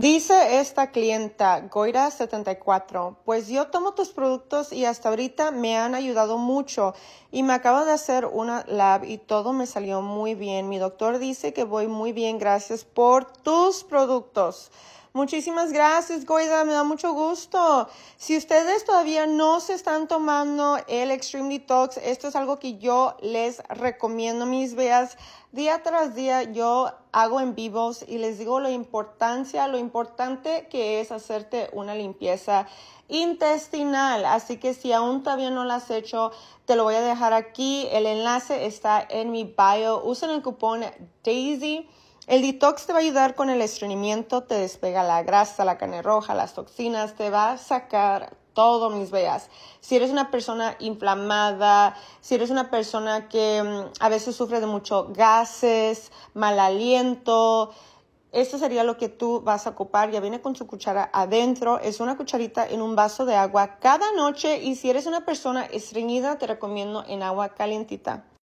Dice esta clienta, Goira74, pues yo tomo tus productos y hasta ahorita me han ayudado mucho y me acabo de hacer una lab y todo me salió muy bien. Mi doctor dice que voy muy bien, gracias por tus productos. Muchísimas gracias, Goida, me da mucho gusto. Si ustedes todavía no se están tomando el Extreme Detox, esto es algo que yo les recomiendo, mis veas. Día tras día yo hago en vivos y les digo la importancia, lo importante que es hacerte una limpieza intestinal. Así que si aún todavía no lo has hecho, te lo voy a dejar aquí. El enlace está en mi bio. Usen el cupón DAISY el detox te va a ayudar con el estreñimiento, te despega la grasa, la carne roja, las toxinas, te va a sacar todo, mis veas. Si eres una persona inflamada, si eres una persona que mm, a veces sufre de mucho gases, mal aliento, esto sería lo que tú vas a ocupar. Ya viene con su cuchara adentro. Es una cucharita en un vaso de agua cada noche. Y si eres una persona estreñida, te recomiendo en agua calientita.